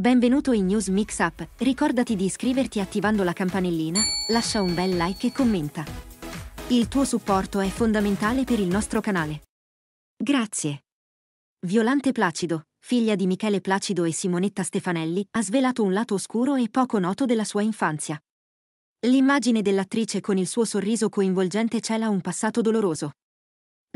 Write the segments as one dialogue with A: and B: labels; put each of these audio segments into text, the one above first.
A: Benvenuto in News Mix Up, ricordati di iscriverti attivando la campanellina, lascia un bel like e commenta. Il tuo supporto è fondamentale per il nostro canale. Grazie. Violante Placido, figlia di Michele Placido e Simonetta Stefanelli, ha svelato un lato oscuro e poco noto della sua infanzia. L'immagine dell'attrice con il suo sorriso coinvolgente cela un passato doloroso.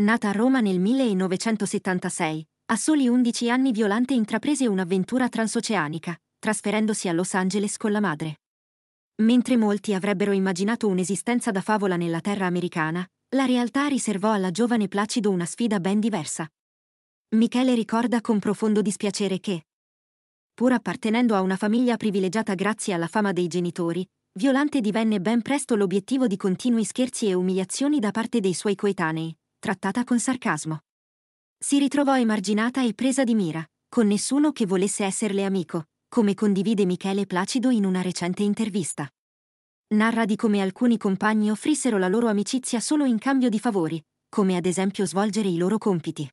A: Nata a Roma nel 1976, a soli 11 anni Violante intraprese un'avventura transoceanica, trasferendosi a Los Angeles con la madre. Mentre molti avrebbero immaginato un'esistenza da favola nella terra americana, la realtà riservò alla giovane Placido una sfida ben diversa. Michele ricorda con profondo dispiacere che, pur appartenendo a una famiglia privilegiata grazie alla fama dei genitori, Violante divenne ben presto l'obiettivo di continui scherzi e umiliazioni da parte dei suoi coetanei, trattata con sarcasmo si ritrovò emarginata e presa di mira, con nessuno che volesse esserle amico, come condivide Michele Placido in una recente intervista. Narra di come alcuni compagni offrissero la loro amicizia solo in cambio di favori, come ad esempio svolgere i loro compiti.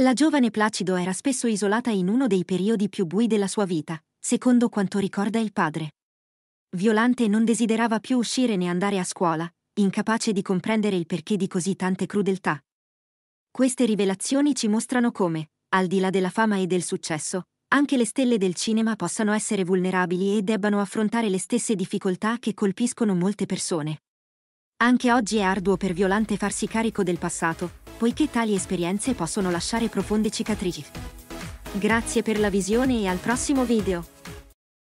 A: La giovane Placido era spesso isolata in uno dei periodi più bui della sua vita, secondo quanto ricorda il padre. Violante non desiderava più uscire né andare a scuola, incapace di comprendere il perché di così tante crudeltà, queste rivelazioni ci mostrano come, al di là della fama e del successo, anche le stelle del cinema possano essere vulnerabili e debbano affrontare le stesse difficoltà che colpiscono molte persone. Anche oggi è arduo per Violante farsi carico del passato, poiché tali esperienze possono lasciare profonde cicatrici. Grazie per la visione e al prossimo video!